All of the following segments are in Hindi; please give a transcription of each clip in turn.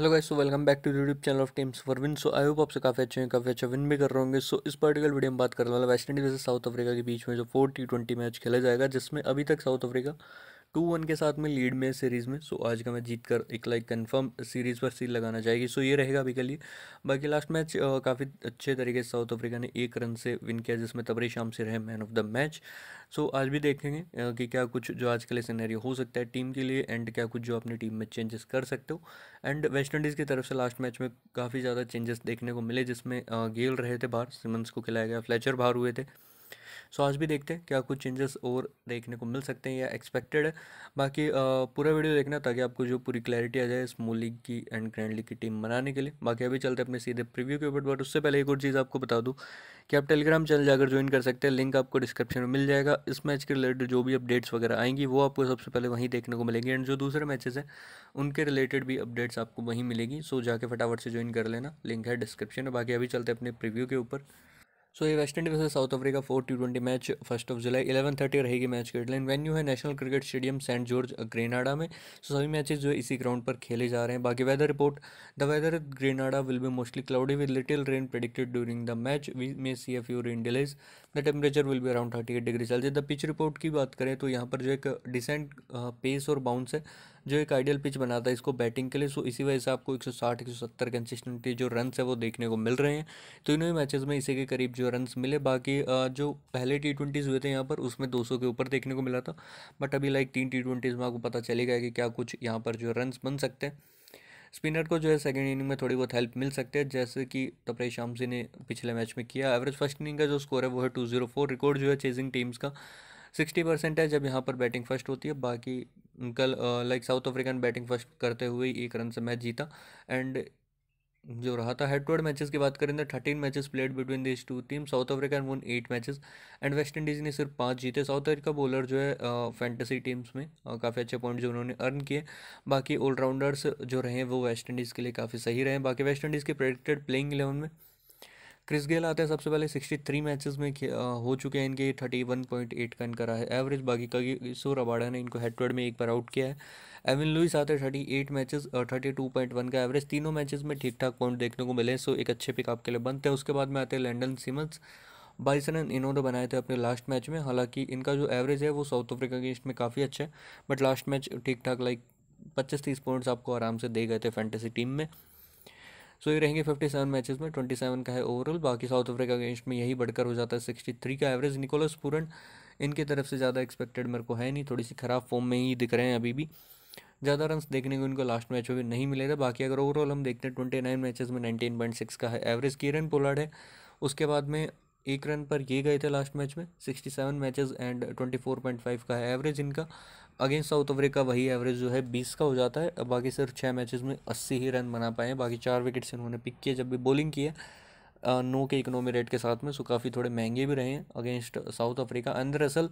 hello guys so welcome back to YouTube channel of teams for win so I hope आपसे काफ़ी अच्छे हैं काफ़ी अच्छा विन भी कर रहे होंगे सो इस पर्टिकुलर वीडियो में बात करने वाला वेस्ट इंडीज़ और साउथ अफ्रीका के बीच में जो फोर टी ट्वेंटी मैच खेला जाएगा जिसमें अभी तक साउथ अफ्रीका टू वन के साथ में लीड में सीरीज़ में सो आज का मैच जीत कर एक लाइक कंफर्म सीरीज़ पर सील लगाना चाहेगी सो ये रहेगा अभी के लिए बाकी लास्ट मैच काफ़ी अच्छे तरीके से साउथ अफ्रीका ने एक रन से विन किया जिसमें तबरी शाम से रहे man of the match so आज भी देखेंगे कि क्या कुछ जो आज के लिए सीनरी हो सकता है टीम के लिए एंड क्या कुछ जो अपनी टीम में चेंजेस कर सकते हो एंड वेस्ट इंडीज़ की तरफ से लास्ट मैच में काफ़ी ज़्यादा चेंजेस देखने को मिले जिसमें गेल रहे थे बाहर सिमंस को खिलाया गया फ्लैचर बाहर हुए थे सो आज भी देखते हैं क्या कुछ चेंजेस और देखने को मिल सकते हैं या एक्सपेक्टेड है बाकी पूरा वीडियो देखना ताकि आपको जो पूरी क्लैरिटी आ जाए स्मॉल लीग की एंड ग्रैंड लीग की टीम बनाने के लिए बाकी अभी चलते हैं अपने सीधे प्रीव्यू के ऊपर बट उससे पहले एक और चीज़ आपको बता दूँ कि आप टेलीग्राम चैनल जाकर ज्वाइन कर सकते हैं लिंक आपको डिस्क्रिप्शन में मिल जाएगा इस मैच के रिलेटेड जो भी अपडेट्स वगैरह आएंगी वो आपको सबसे पहले वहीं देखने को मिलेंगी एंड जो दूसरे मैचेस हैं उनके रिलेटेड भी अपडेट्स आपको वहीं मिलेगी सो जाके फटाफट से ज्वाइन कर लेना लिंक है डिस्क्रिप्शन में बाकी अभी चलते अपने प्रिव्यू के ऊपर सो ये West Indies versus South Africa four T twenty match first of July eleven thirty रहेगी मैच की डेडलाइन वेन्यू है national cricket stadium Saint George Grenada में सो सभी मैचेस जो है इसी ग्राउंड पर खेले जा रहे हैं बाकी weather report the weather at Grenada will be mostly cloudy with little rain predicted during the match we may see a few rain delays the temperature will be around thirty eight degree Celsius the pitch report की बात करें तो यहाँ पर जो एक डिसेंट पेस uh, और बाउंस है जो एक आइडियल पिच बनाता है इसको बैटिंग के लिए सो इसी वजह से आपको 160 170 कंसिस्टेंटली जो रन है वो देखने को मिल रहे हैं तो इन्हीं मैचेस में इसी के करीब जो रन मिले बाकी जो पहले टी ट्वेंटीज़ हुए थे यहाँ पर उसमें 200 के ऊपर देखने को मिला था बट अभी लाइक तीन टी ट्वेंटीज़ में आपको पता चलेगा कि क्या कुछ यहाँ पर जो रन बन सकते हैं स्पिनर को जो है सेकेंड इनिंग में थोड़ी बहुत हेल्प मिल सकती है जैसे कि तपरे शामसी ने पिछले मैच में किया एवरेज फर्स्ट इनिंग का जो स्कोर है वो है टू जीरो फोर रिकॉर्ड जो है चेजिंग टीम्स का सिक्सटी परसेंट है जब यहाँ पर बैटिंग फर्स्ट होती है बाकी कल like South African batting first करते हुए एक रन से मैच जीता एंड जो रहा था हेड टू हेड मैचेस की बात करें तो thirteen matches played between this two team South Africa and won eight matches and West Indies ने सिर्फ पाँच जीते साउथ अफ्रीका बॉलर जो है फैंटेसी टीम्स में काफ़ी अच्छे पॉइंट जो उन्होंने अर्न किए बाकी ऑलराउंडर्स जो रहे वो वेस्ट इंडीज़ के लिए काफ़ी सही रहे बाकी वेस्ट इंडीज़ के प्रेडिक्टेड प्लेइंग इलेवन में क्रिस गेल आते हैं सबसे पहले 63 मैचेस में हो चुके हैं इनके 31.8 का इनका रहा है एवरेज बाकी का किशोर अबाड़ा ने इनको हेड टू हेड में एक बार आउट किया है एविन लुइस आते हैं thirty eight matches thirty two point one का एवरेज तीनों मैचेस में ठीक ठाक पॉइंट देखने को मिले सो एक अच्छे पिक आपके लिए बनते हैं उसके बाद में आते हैं लंडन सिमंस बाईस रन इन्होंने बनाए थे अपने लास्ट मैच में हालांकि इनका जो एवरेज है वो साउथ अफ्रीका अगेंस्ट में काफ़ी अच्छा है बट लास्ट मैच ठीक ठाक लाइक पच्चीस तीस पॉइंट्स आपको आराम से दे गए थे फैंटेसी टीम में सो ये रहेंगे फिफ्टी सेवन मैचेज में ट्वेंटी सेवन का है ओवरऑल बाकी साउथ अफ्रीका अगेंस्ट में यही बढ़कर हो जाता है सिक्सटी थ्री का एवरेज निकोलस पूरन इनकी तरफ से ज़्यादा एक्सपेक्टेड मेरे को है नहीं थोड़ी सी ख़राब फॉर्म में ही दिख रहे हैं अभी भी ज़्यादा रन देखने को इनको लास्ट मैच में भी नहीं मिले थे बाकी अगर ओवरऑल हम देखते हैं ट्वेंटी नाइन मैचेज में नाइनटीन पॉइंट सिक्स का है एवरेज की रन पोलार्ड है उसके बाद में एक रन पर ये गए थे लास्ट मैच में sixty seven matches and twenty four point five का है एवरेज इनका अगेंस्ट साउथ अफ्रीका वही एवरेज जो है बीस का हो जाता है बाकी सिर्फ छः मैचेस में अस्सी ही रन बना पाए बाकी चार विकेट्स इन्होंने पिक किए जब भी बॉलिंग की है नो के इकोनॉमी रेट के साथ में सो काफ़ी थोड़े महंगे भी रहे हैं अगेंस्ट साउथ अफ्रीका अंदर असल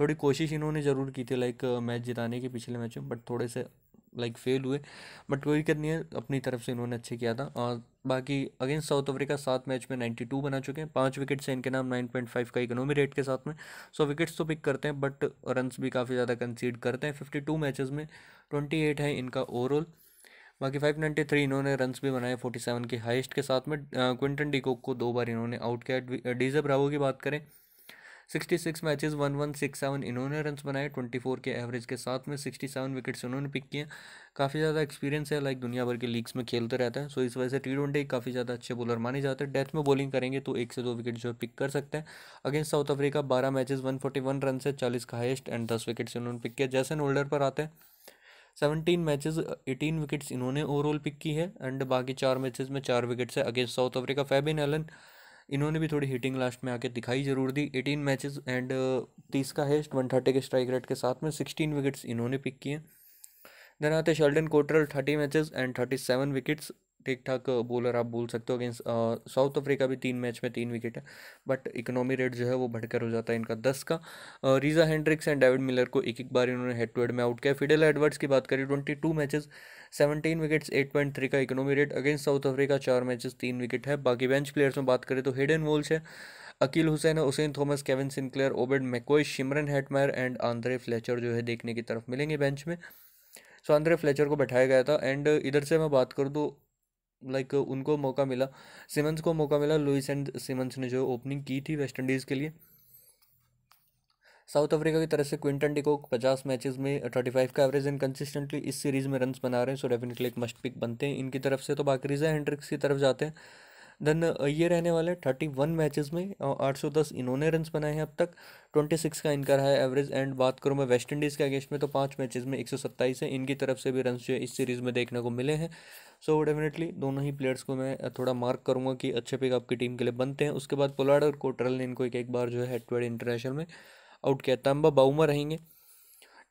थोड़ी कोशिश इन्होंने ज़रूर की थी लाइक मैच जिताने की पिछले मैचों बट थोड़े से लाइक फेल हुए बट कोई दिक्कत नहीं है अपनी तरफ से इन्होंने अच्छे किया था और बाकी अगेंस्ट साउथ अफ्रीका सात मैच में नाइन्टी टू बना चुके हैं पाँच विकेट से इनके नाम नाइन पॉइंट फाइव का इकोनॉमी रेट के साथ में सो विकेट्स तो पिक करते हैं बट रन भी काफ़ी ज़्यादा कंसीड करते हैं फिफ्टी टू मैचेज़ में ट्वेंटी एट है इनका ओवरऑल बाकी फाइव नाइन्टी थ्री इन्होंने रन भी बनाए फोर्टी सेवन के हाइस्ट के साथ में क्विंटन डिकोक को दो बार इन्होंने आउट किया डीजे ब्रावो की बात करें sixty six matches one one six seven इन्होंने रन बनाए ट्वेंटी फोर के एवरेज के साथ में सिक्सटी सेवन विकेट्स उन्होंने पिक किए काफ़ी ज़्यादा एक्सपीरियंस है लाइक दुनिया भर के लीग्स में खेलते रहते हैं सो इस वजह से टी ट्वेंटी काफ़ी ज़्यादा अच्छे बॉलर माने जाते हैं डेथ में बॉलिंग करेंगे तो एक से दो विकेट जो है पिक कर सकते हैं अगेंस्ट साउथ अफ्रीका बारह matches one forty one run से चालीस का हाइस्ट एंड दस विकेट्स इन्होंने पिक किया जैसन होल्डर पर आते हैं सेवनटीन मैचेस एटीन विकेट्स इन्होंने ओवरऑल पिक की है एंड बाकी चार मैचेस में चार विकेट्स है against South Africa Fabian Allen इन्होंने भी थोड़ी हीटिंग लास्ट में आके दिखाई जरूर दी एटीन मैचेस एंड तीस का हेस्ट वन थर्टी के स्ट्राइक रेट के साथ में सिक्सटीन विकेट्स इन्होंने पिक किए देन आते Sheldon Cottrell thirty matches and thirty seven wickets ठीक ठाक बॉलर आप बोल सकते हो अगेंस्ट साउथ अफ्रीका भी तीन मैच में तीन विकेट है बट इकोनॉमी रेट जो है वो बढ़कर हो जाता है इनका दस का Reeza Hendricks and David Miller को एक एक बार इन्होंने हेड टू हेड में आउट किया फिडेल एडवर्ड्स की बात करें twenty two matches seventeen wickets eight point three का economy rate against South Africa चार मैचेस तीन विकेट है बाकी बेंच प्लेयर्स में बात करें तो हेडन वोल्स है Akeal Hosein Hosein Thomas Kevin Sinclair Obed McCoy Shimron Hetmyer and Andre Fletcher जो है देखने की तरफ मिलेंगे बेंच में सो आंद्रे फ्लेचर को बैठाया गया था एंड इधर से मैं बात करूँ तो लाइक उनको मौका मिला सिमंस को मौका मिला लुइस एंड सिमंस ने जो ओपनिंग की थी वेस्ट इंडीज़ के लिए साउथ अफ्रीका की तरफ से क्विंटन डिको पचास मैचेस में थर्टी फाइव का एवरेज एंड कंसिस्टेंटली इस सीरीज़ में रन बना रहे हैं सो डेफिनेटली एक मस्ट पिक बनते हैं इनकी तरफ से तो बाकी रिजा हेंड्रिक्स की तरफ जाते हैं देन ये uh, रहने वाले थर्टी वन मैचेज़ में आठ सौ दस इन्होंने रन बनाए हैं अब तक ट्वेंटी सिक्स का इनका रहा है एवरेज एंड बात करूँ मैं वेस्ट इंडीज़ के अगेंस्ट में तो पाँच मैचेज़ में एक सौ सत्ताईस है इनकी तरफ से भी रन जो है इस सीरीज़ में देखने को मिले हैं सो so, डेफिनेटली दोनों ही प्लेयर्स को मैं uh, थोड़ा मार्क करूँगा कि अच्छे पिक आपकी टीम के लिए बनते हैं उसके बाद पोलाड और कोटरल ने इनको एक एक बार जो है हेड इंटरनेशनल में आउट किया तंबा बाउमा रहेंगे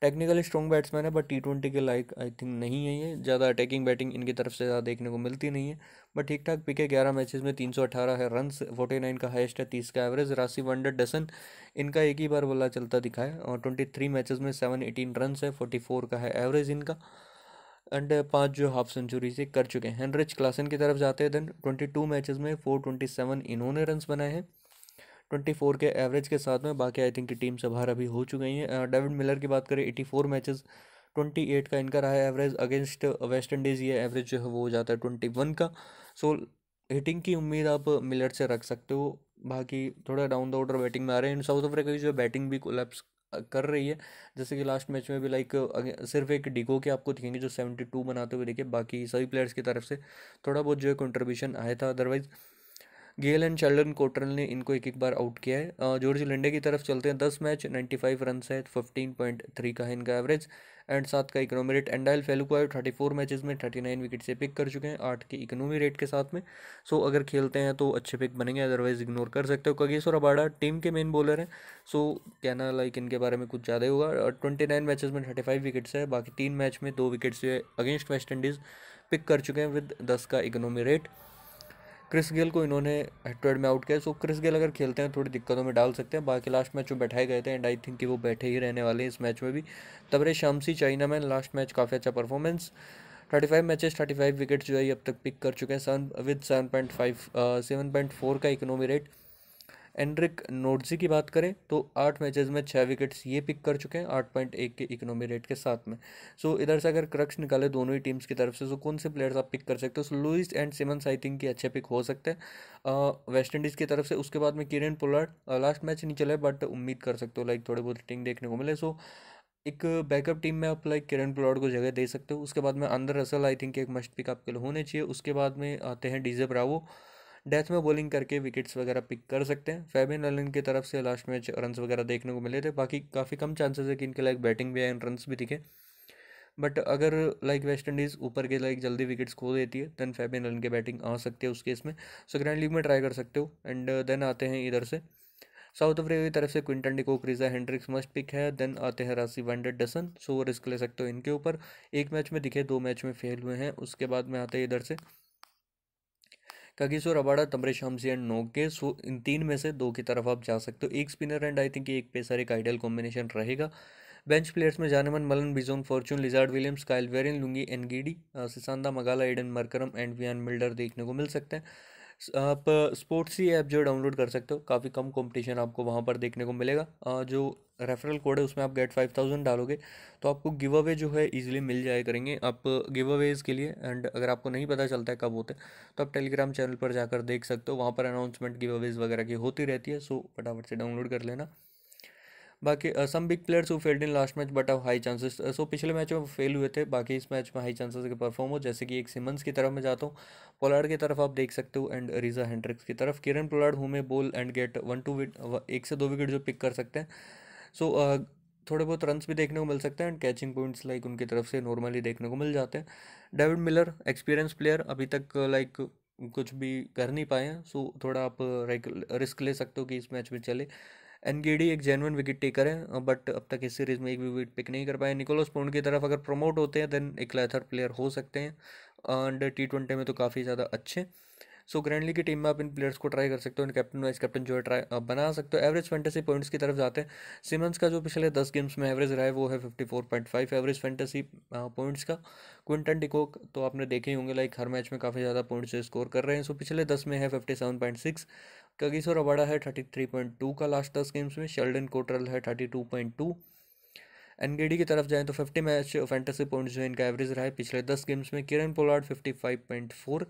टेक्निकली स्ट्रॉन्ग बैट्समैन है बट टी ट्वेंटी के लाइक आई थिंक नहीं है ये ज़्यादा अटैकिंग बैटिंग इनकी तरफ से ज़्यादा देखने को मिलती नहीं है बट ठीक ठाक पिके ग्यारह मैचेज में तीन सौ अठारह है रन फोर्टी नाइन का हाइस्ट है तीस का एवरेज राशि वनडर डसन इनका एक ही बार बोला चलता दिखा है और ट्वेंटी थ्री मैचेज में सेवन एटीन रन है फोर्टी फोर का है एवरेज इनका एंड पांच जो हाफ सेंचुरी से कर चुके हैं हेनरिच क्लासन की तरफ जाते हैं देन ट्वेंटी टू मैचेज में फोर ट्वेंटी सेवन इन्होंने रन बनाए हैं ट्वेंटी फोर के एवरेज के साथ में बाकी आई थिंक की टीम से बाहर अभी हो चुकी हैं डेविड मिलर की बात करें eighty four matches twenty eight का इनका रहा है एवरेज अगेंस्ट वेस्ट इंडीज़ ये एवरेज जो है वो हो जाता है ट्वेंटी वन का सो हिटिंग की उम्मीद आप मिलर से रख सकते हो बाकी थोड़ा डाउन द ऑर्डर बैटिंग में आ रहे हैं साउथ अफ्रीका की जो बैटिंग भी कोलेप्स कर रही है जैसे कि लास्ट मैच में भी लाइक सिर्फ एक डिगो के आपको दिखेंगे जो सेवेंटी टू बनाते हुए देखे बाकी सभी प्लेयर्स की तरफ से थोड़ा बहुत जो है कंट्रीब्यूशन आया था अदरवाइज़ गेल एंड चर्लन कोटरल ने इनको एक एक बार आउट किया है जॉर्ज लिंडे की तरफ चलते हैं दस मैच नाइन्टी फाइव रन है फिफ्टीन पॉइंट थ्री का है इनका एवरेज एंड सात का economy rate Andile Phehlukwayo thirty four matches में थर्टी नाइन विकेट से पिक कर चुके हैं आठ के इकोनॉमी रेट के साथ में सो अगर खेलते हैं तो अच्छे पिक बनेंगे अदरवाइज इग्नोर कर सकते हो और अबाड़ा टीम के मेन बॉलर हैं सो कहना लाइक इनके बारे में कुछ ज़्यादा ही होगा ट्वेंटी नाइन मैचेज में थर्टी फाइव विकेट्स है बाकी तीन मैच में दो विकेट से अगेंस्ट वेस्ट इंडीज़ पिक कर चुके हैं विद दस का इकोनॉमी रेट क्रिस गेल को इन्होंने हेड में आउट किया सो क्रिस गेल अगर खेलते हैं थोड़ी दिक्कतों में डाल सकते हैं बाकी लास्ट मैच में बैठाए गए थे एंड आई थिंक कि वो बैठे ही रहने वाले हैं इस मैच में भी Tabraiz Shamsi chinaman last match काफ़ी अच्छा performance thirty five matches thirty five wicket जो है अब तक पिक कर चुके हैं सन विद seven point five seven point four का इकोनॉमी रेट एंड्रिक नोडजी की बात करें तो आठ मैचेस में छः विकेट्स ये पिक कर चुके हैं आठ पॉइंट एक के इकोनॉमी रेट के साथ में सो so, इधर से अगर क्रक्स निकाले दोनों ही टीम्स की तरफ से तो कौन से प्लेयर्स आप पिक कर सकते हो so Lewis and Simmons I think के अच्छे पिक हो सकते हैं वेस्ट इंडीज़ की तरफ से उसके बाद में किरण पोलार्ड लास्ट मैच नहीं चले बट उम्मीद कर सकते हो लाइक थोड़े बहुत टीम देखने को मिले सो so, एक बैकअप टीम में आप लाइक किरण प्लॉट को जगह दे सकते हो उसके बाद में अंदर रसल आई थिंक एक मस्ट पिक आपके लिए होने चाहिए उसके बाद में आते हैं डीजे ब्रावो डेथ में बॉलिंग करके विकेट्स वगैरह पिक कर सकते हैं फैबिन एलन की तरफ से लास्ट मैच रन वगैरह देखने को मिले थे बाकी काफ़ी कम चांसेस है कि इनके लाइक बैटिंग भी है एंड रन भी दिखे बट अगर लाइक वेस्ट इंडीज़ ऊपर के लाइक जल्दी विकेट्स खो देती है दैन फेबिन एलन के बैटिंग आ सकती है उस केस में सो ग्रैंड लीग में ट्राई कर सकते हो एंड देन आते हैं इधर से साउथ अफ्रीका की तरफ से Quinton de Kock Reeza Hendricks must pick है देन आते हैं राशि वनडेड डसन सो वो रिस्क ले सकते हो इनके ऊपर एक मैच में दिखे दो मैच में फेल हुए हैं उसके बाद में आते हैं इधर से कागेश्वर अबाड़ा तमरे शामसी एंड नोक के सो इन तीन में से दो की तरफ आप जा सकते हो एक स्पिनर एंड आई थिंक एक पेसर एक आइडियल कॉम्बिनेशन रहेगा बेंच प्लेयर्स में Janneman Malan Bjorn Fortuin Lizaad Williams Kyle Verreynne Lungi Ngidi Sisanda Magala Aiden Markram and Wiaan Mulder देखने को मिल सकते हैं आप स्पोर्ट्स ही ऐप जो डाउनलोड कर सकते हो काफ़ी कम कंपटीशन आपको वहाँ पर देखने को मिलेगा जो रेफरल कोड है उसमें आप गेट फाइव थाउजेंड डालोगे तो आपको गिव अवे जो है ईजिली मिल जाया करेंगे आप गिव अवेज़ के लिए एंड अगर आपको नहीं पता चलता है कब होते हैं तो आप टेलीग्राम चैनल पर जाकर देख सकते हो वहाँ पर अनाउंसमेंट गिव अवेज़ वगैरह की होती रहती है सो फटाफट से डाउनलोड कर लेना बाकी some big players who failed in last match but अब हाई चांसेस सो पिछले मैच में फेल हुए थे बाकी इस मैच में हाई चांसेस के परफॉर्म हो जैसे कि एक सिमंस की तरफ मैं जाता हूँ पोलार्ड की तरफ आप देख सकते हो एंड रिजा हैंड्रिक्स की तरफ किरण पोलार्ड हु में बोल एंड गेट वन टू विट एक से दो विकेट जो पिक कर सकते हैं सो so, uh, थोड़े बहुत रन्स भी देखने को मिल सकते हैं एंड कैचिंग पॉइंट्स लाइक उनकी तरफ से नॉर्मली देखने को मिल जाते हैं डेविड मिलर एक्सपीरियंस प्लेयर अभी तक लाइक uh, कुछ भी कर नहीं पाए हैं सो थोड़ा आप रिस्क uh, ले सकते हो कि इस मैच में चले एनगेडी एक जेनवन विकेट टेकर है बट अब तक इस सीरीज में एक भी विकेट पिक नहीं कर पाए निकोलस पोंड की तरफ अगर प्रमोट होते हैं देन एक लैथर प्लेयर हो सकते हैं एंड टी ट्वेंटी में तो काफ़ी ज़्यादा अच्छे सो ग्रैंडली की टीम में आप इन प्लेयर्स को ट्राई कर सकते हो इन कैप्टन वाइस कैप्टन जो है ट्राई बना सकते हो एवरेज फैंटेसी पॉइंट्स की तरफ जाते हैं सिमंस का जो पिछले दस गेम्स में एवरेज रहा है वो है fifty four point five average fantasy points का क्विंटन डिकोक तो आपने देखे ही होंगे लाइक हर मैच में काफ़ी ज़्यादा पॉइंट्स स्कोर कर रहे हैं सो पिछले दस में है fifty seven point six Kagiso Rabada है थर्टी थ्री पॉइंट टू का लास्ट दस गेम्स में शेल्डन कोटरल है thirty two point two Ngidi की तरफ जाएँ तो फिफ्टी मैच फैंटेसी पॉइंट्स जो है इनका एवरेज रहा है पिछले दस गेम्स में Kieron Pollard fifty five point four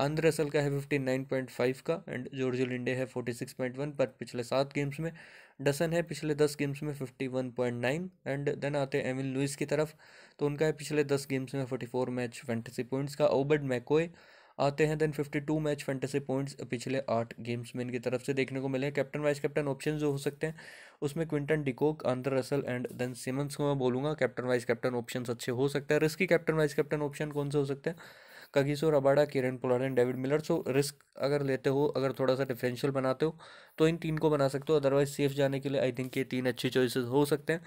Andre Russell का है फिफ्टी नाइन पॉइंट फाइव का एंड जॉर्जियो लिंडे है फोर्टी सिक्स पॉइंट वन पर पिछले सात गेम्स में डसन है पिछले दस गेम्स में fifty one point nine and then आते हैं एमिल लुइस की तरफ तो उनका है पिछले दस गेम्स में forty four match fantasy points का ओबर्ड मैकोए आते हैं then fifty two match fantasy points पिछले आठ गेम्स में इनकी तरफ से देखने को मिले हैं कैप्टन वाइस कैप्टन ऑप्शन जो हो सकते हैं उसमें Quinton de Kock Andre Russell and then Simmons को मैं बोलूँगा कैप्टन वाइस कैप्टन ऑप्शन अच्छे हो सकते हैं risky captain vice captain option कौन से हो सकते हैं Kagiso Rabada Kieron Pollard and David Miller so risk अगर लेते हो अगर थोड़ा सा डिफरेंशियल बनाते हो तो इन तीन को बना सकते हो अदरवाइज सेफ जाने के लिए आई थिंक ये तीन अच्छे चॉइसेस हो सकते हैं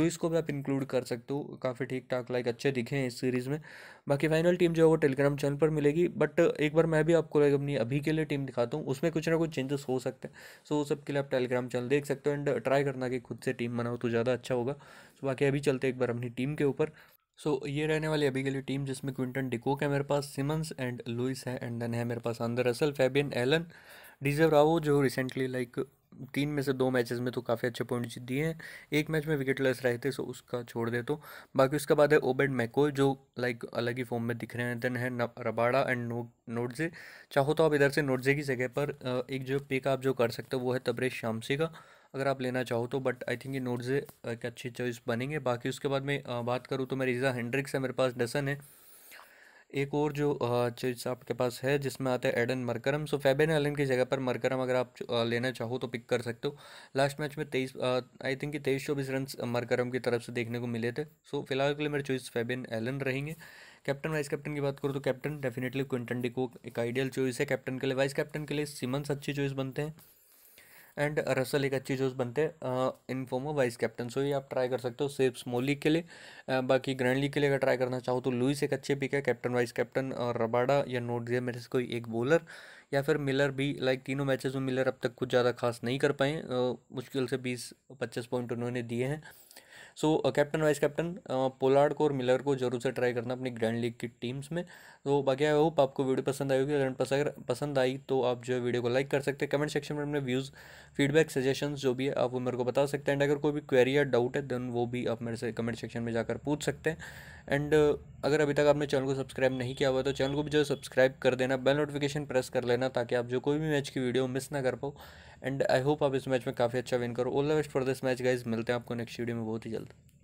लुइस को भी आप इंक्लूड कर सकते हो काफ़ी ठीक ठाक लाइक अच्छे दिखे हैं इस सीरीज़ में बाकी फाइनल टीम जो है वो टेलीग्राम चैनल पर मिलेगी बट एक बार मैं भी आपको लाइक अपनी अभी के लिए टीम दिखाता हूँ उसमें कुछ ना कुछ चेंजेस हो सकते हैं सो वो सब के लिए आप टेलीग्राम चैनल देख सकते हो एंड ट्राई करना कि खुद से टीम बनाओ तो ज़्यादा अच्छा होगा सो बाकी अभी चलते एक बार अपनी टीम के ऊपर सो so, ये रहने वाली अभी के लिए टीम जिसमें क्विंटन डिकोक है मेरे पास सिमंस एंड लुइस है एंड देन है मेरे पास अंदर असल फैबियन एलन डीजे रावो जो रिसेंटली लाइक तीन में से दो मैचेस में तो काफ़ी अच्छे पॉइंट दिए हैं एक मैच में विकेट लेस रहे थे सो उसका छोड़ दे तो बाकी उसके बाद है ओबेड मैको जो लाइक अलग ही फॉर्म में दिख रहे हैं देन है रबाड़ा एंड नो नोटजे चाहो तो आप इधर से नोटजे की जगह पर एक जो पिक आप जो कर सकते हो वो है तब्रेश शामसी का अगर आप लेना चाहो तो बट आई थिंक ये नोट से एक uh, अच्छी चॉइस बनेंगे बाकी उसके बाद मैं uh, बात करूँ तो मेरी रीज़ा हैंड्रिक्स है मेरे पास डसन है एक और जो चॉइस uh, आपके पास है जिसमें आता है Aiden Markram so Fabian Allen की जगह पर मरकरम अगर आप लेना चाहो तो पिक कर सकते हो लास्ट मैच में तेईस आई थिंक तेईस चौबीस रन मरकरम की तरफ से देखने को मिले थे सो so, फिलहाल के लिए मेरे चॉइस फेबेन एलन रहेंगे कैप्टन वाइस कैप्टन की बात करूँ तो कैप्टन डेफिनेटली क्विंटन डिको एक आइडियल चॉइस है कैप्टन के लिए वाइस कैप्टन के लिए सिमंस अच्छी चॉइस बनते हैं एंड रसल एक अच्छी चोज बनते हैं in form of vice captain so ये आप ट्राई कर सकते हो सिर्फ स्मॉल लीग के लिए बाकी ग्रैंड लीग के लिए अगर ट्राई करना चाहो तो लुइस एक अच्छे पिक है कैप्टन वाइस कैप्टन और रबाडा या नोट दिया मेरे से कोई एक बॉलर या फिर मिलर भी लाइक तीनों मैचेस में मिलर अब तक कुछ ज़्यादा खास नहीं कर पाए मुश्किल से बीस पच्चीस पॉइंट उन्होंने दिए हैं so captain vice captain Pollard को और मिलर को जरूर से ट्राई करना अपनी ग्रैंड लीग की टीम्स में तो बाकी आई होप आपको वीडियो पसंद आई होगी अगर अगर पसंद आई तो आप जो है वीडियो को लाइक कर सकते हैं कमेंट सेक्शन में अपने व्यूज़ फीडबैक सजेशन जो भी है आप वो मेरे को बता सकते हैं एंड अगर कोई भी क्वेरी या डाउट है देन वो भी आप मेरे से कमेंट सेक्शन में जाकर पूछ सकते हैं एंड uh, अगर अभी तक आपने चैनल को सब्सक्राइब नहीं किया हुआ तो चैनल को भी जो सब्सक्राइब कर देना बेल नोटिफिकेशन प्रेस कर लेना ताकि आप जो कोई भी मैच की वीडियो मिस ना कर पाओ एंड आई होप आप इस मैच में काफ़ी अच्छा विन करो all the best for this match guys मिलते हैं आपको नेक्स्ट वीडियो में बहुत ही जल्द